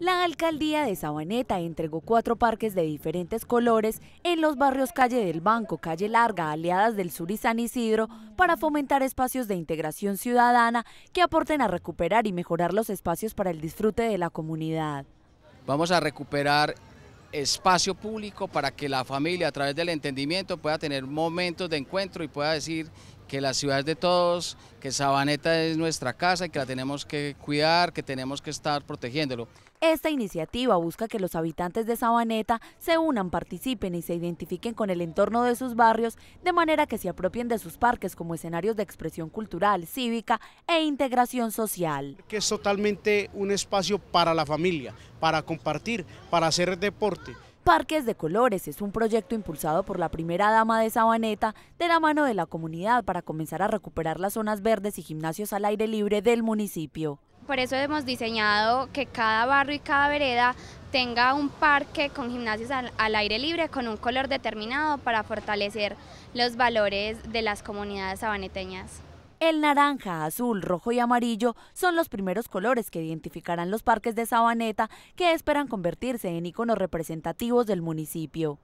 La alcaldía de Sabaneta entregó cuatro parques de diferentes colores en los barrios Calle del Banco, Calle Larga, Aliadas del Sur y San Isidro para fomentar espacios de integración ciudadana que aporten a recuperar y mejorar los espacios para el disfrute de la comunidad. Vamos a recuperar espacio público para que la familia a través del entendimiento pueda tener momentos de encuentro y pueda decir que la ciudad es de todos, que Sabaneta es nuestra casa y que la tenemos que cuidar, que tenemos que estar protegiéndolo. Esta iniciativa busca que los habitantes de Sabaneta se unan, participen y se identifiquen con el entorno de sus barrios, de manera que se apropien de sus parques como escenarios de expresión cultural, cívica e integración social. Que es totalmente un espacio para la familia, para compartir, para hacer deporte. Parques de Colores es un proyecto impulsado por la primera dama de Sabaneta de la mano de la comunidad para comenzar a recuperar las zonas verdes y gimnasios al aire libre del municipio. Por eso hemos diseñado que cada barrio y cada vereda tenga un parque con gimnasios al, aire libre con un color determinado para fortalecer los valores de las comunidades sabaneteñas. El naranja, azul, rojo y amarillo son los primeros colores que identificarán los parques de Sabaneta que esperan convertirse en iconos representativos del municipio.